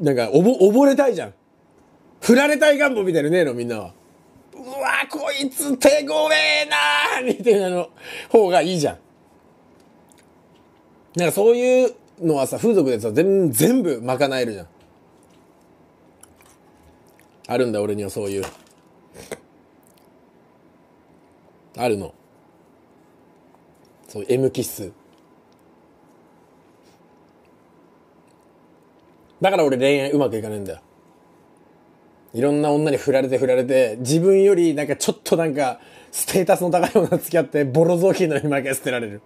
なんか、おぼ、溺れたいじゃん。振られたい願望みたいなねえの、みんなは。うわ、こいつ手ごめえなみたいなの方がいいじゃん。なんかそういうのはさ、風俗でさ、全全部賄えるじゃん。あるんだ、俺にはそういう。あるの。そう、M キッス。だから俺恋愛うまくいかねえんだよ。いろんな女に振られて振られて、自分よりなんかちょっとなんか、ステータスの高い女付き合って、ボロ雑巾のように負け捨てられる。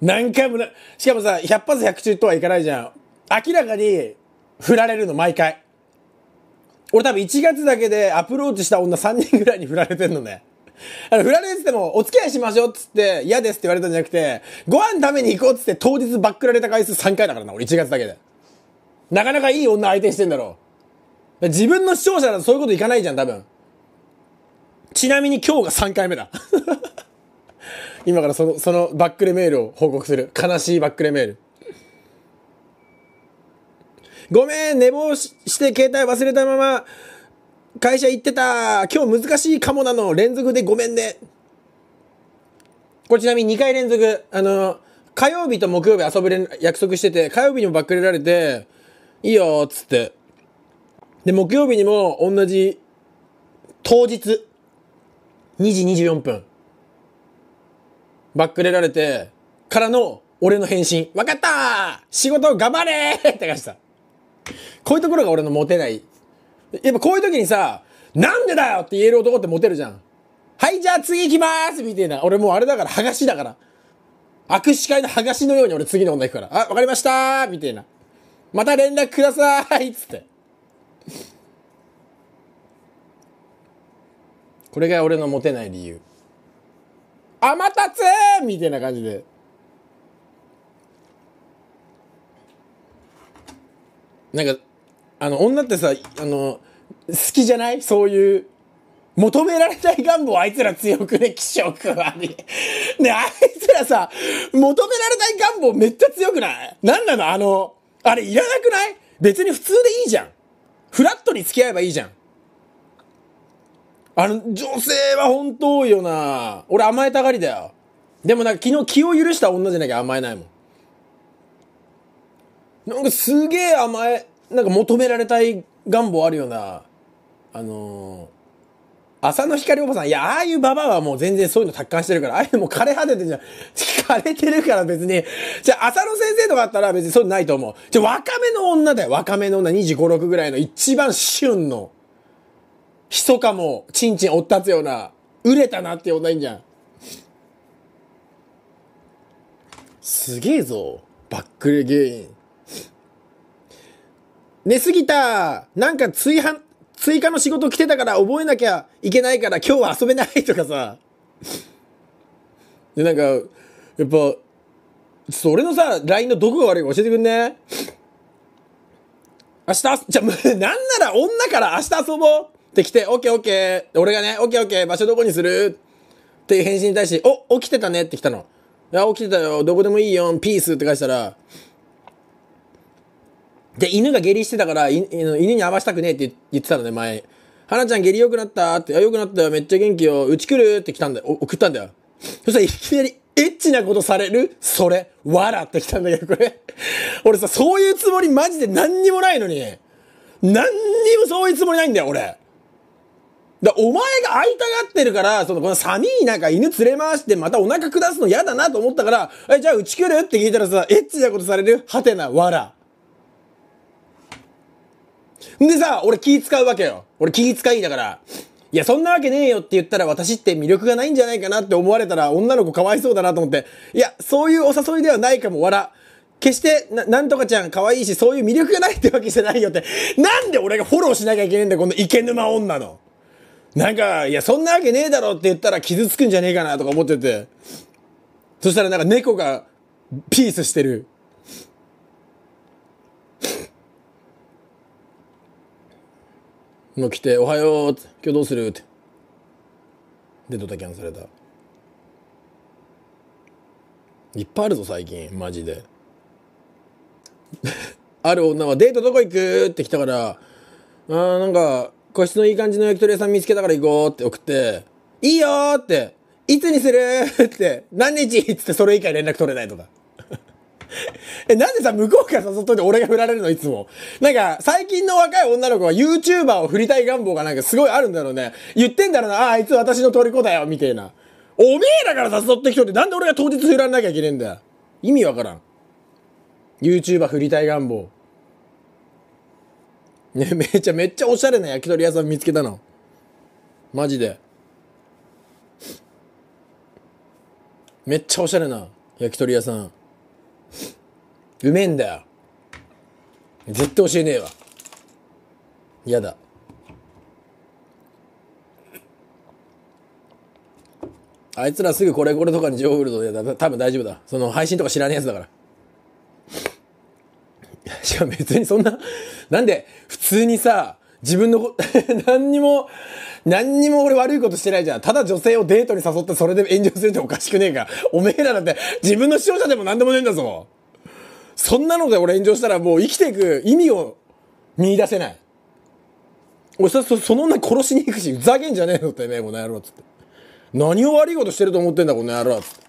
何回もな、しかもさ、100発100中とはいかないじゃん。明らかに、振られるの、毎回。俺多分1月だけでアプローチした女3人ぐらいに振られてんのね。あの、振られてても、お付き合いしましょうっつって、嫌ですって言われたんじゃなくて、ご飯食べに行こうっつって当日バックられた回数3回だからな、俺1月だけで。なかなかいい女相手してんだろう。自分の視聴者だとそういうこといかないじゃん、多分。ちなみに今日が3回目だ。今からその、そのバックレメールを報告する。悲しいバックレメール。ごめん、寝坊して携帯忘れたまま、会社行ってた。今日難しいかもなの。連続でごめんね。これちなみに2回連続、あの、火曜日と木曜日遊ぶ約束してて、火曜日にもバックレられて、いいよ、つって。で、木曜日にも同じ、当日、2時24分、バックレられて、からの、俺の返信。わかった仕事頑張れって感じた。こういうところが俺のモテない。やっぱこういう時にさ、なんでだよって言える男ってモテるじゃん。はい、じゃあ次行きますみたいな。俺もうあれだから、剥がしだから。握手会の剥がしのように俺次の女行くから。あ、わかりましたみたいな。また連絡くださいっつって。これが俺のモテない理由。あまたつみたいな感じで。なんか、あの、女ってさ、あの、好きじゃないそういう、求められたい願望あいつら強くね、気色悪い。ね、あいつらさ、求められたい願望めっちゃ強くないなんなのあの、あれいらなくない別に普通でいいじゃん。フラットに付き合えばいいじゃん。あの、女性は本当多いよな俺甘えたがりだよ。でもなんか昨日気を許した女じゃなきゃ甘えないもん。なんかすげえ甘え、なんか求められたい願望あるよなあのー浅野光おばさん、いや、ああいうババアはもう全然そういうの達観してるから、ああいうもう枯れ果ててじゃん。枯れてるから別に。じゃあ、浅野先生とかあったら別にそうないと思う。じゃあ、若めの女だよ。若めの女、25、6ぐらいの一番旬の、ひそかも、ちんちん追ったつような、売れたなって女いんじゃん。すげえぞ。バックゲ芸人。寝すぎたなんか炊飯、追加の仕事来てたから覚えなきゃいけないから今日は遊べないとかさ。で、なんか、やっぱ、それのさ、LINE のどこが悪いか教えてくんね明日、じゃ、なんなら女から明日遊ぼうって来て、オッケーオッケー。俺がね、オッケーオッケー、場所どこにするっていう返信に対して、お、起きてたねって来たの。いや、起きてたよ、どこでもいいよ、ピースって返したら、で、犬が下痢してたから、犬に合わしたくねえって言ってたのね、前。花ちゃん下痢良くなったって、あ、良くなったよ、めっちゃ元気よ、うち来るって来たんだよ、送ったんだよ。そしたらいきなり、エッチなことされるそれ、わらって来たんだけど、これ。俺さ、そういうつもりマジで何にもないのに。何にもそういうつもりないんだよ、俺。だお前が会いたがってるから、その、この寒い中犬連れ回してまたお腹下すの嫌だなと思ったから、え、じゃあうち来るって聞いたらさ、エッチなことされるはてな、わら。んでさ、俺気使うわけよ。俺気使いだから。いや、そんなわけねえよって言ったら私って魅力がないんじゃないかなって思われたら女の子かわいそうだなと思って。いや、そういうお誘いではないかも、笑。決して、な、なんとかちゃん可愛いし、そういう魅力がないってわけじゃないよって。なんで俺がフォローしなきゃいけねえんだよ、この池沼女の。なんか、いや、そんなわけねえだろって言ったら傷つくんじゃねえかなとか思ってて。そしたらなんか猫がピースしてるの来て、おはよう、今日どうするって。で、ドタキャンされた。いっぱいあるぞ、最近。マジで。ある女は、デートどこ行くって来たから、あーなんか、個室のいい感じの焼き鳥屋さん見つけたから行こうって送って、いいよって、いつにするって、何日っつってそれ以外連絡取れないとか。え、なんでさ、向こうから誘っといて俺が振られるのいつも。なんか、最近の若い女の子は YouTuber を振りたい願望がなんかすごいあるんだろうね。言ってんだろうな、ああ、いつ私の虜だよ、みたいな。おめえらから誘ってきとってなんで俺が当日振らなきゃいけねえんだよ。意味わからん。YouTuber 振りたい願望。ね、めちゃめちゃおしゃれな焼き鳥屋さん見つけたの。マジで。めっちゃおしゃれな焼き鳥屋さん。うめえんだよ。絶対教えねえわ。嫌だ。あいつらすぐこれこれとかに情報売ると、多分大丈夫だ。その配信とか知らねえやつだから。しかも別にそんな、なんで、普通にさ、自分のこ、何にも、何にも俺悪いことしてないじゃん。ただ女性をデートに誘ってそれで炎上するっておかしくねえか。おめえらだって自分の視聴者でも何でもねえんだぞ。そんなので俺炎上したらもう生きていく意味を見出せない。俺そ、その女殺しに行くし、ふざけんじゃねえのってめえ、この野郎、つって。何を悪いことしてると思ってんだ、この野郎、つって。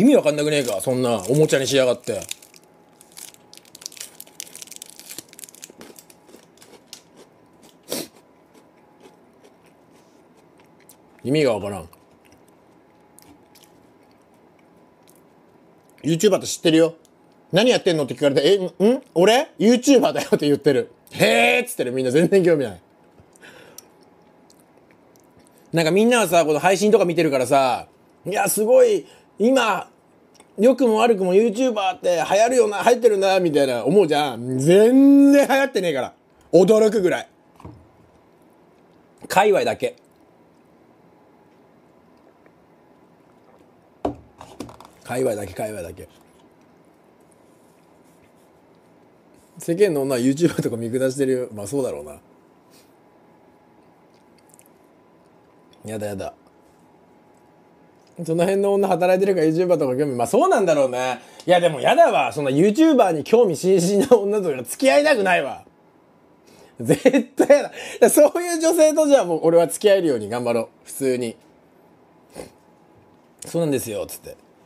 意味わかんなくねえか、そんな、おもちゃにしやがって。意味がわからん YouTuber って知ってるよ何やってんのって聞かれて、え、ん俺 ?YouTuber だよって言ってる。へえ」っつってるみんな全然興味ない。なんかみんなはさ、この配信とか見てるからさ、いや、すごい、今、良くも悪くも YouTuber って流行るよな、流行ってるな、みたいな思うじゃん。全然流行ってねえから。驚くぐらい。界隈だけ。界隈だけ界隈だけ世間の女は YouTuber とか見下してるよまあそうだろうなやだやだその辺の女働いてるか YouTuber とか興味まあそうなんだろうねいやでもやだわそんな YouTuber に興味津々な女とか付き合いたくないわ絶対やだそういう女性とじゃあもう俺は付き合えるように頑張ろう普通にそうなんですよつって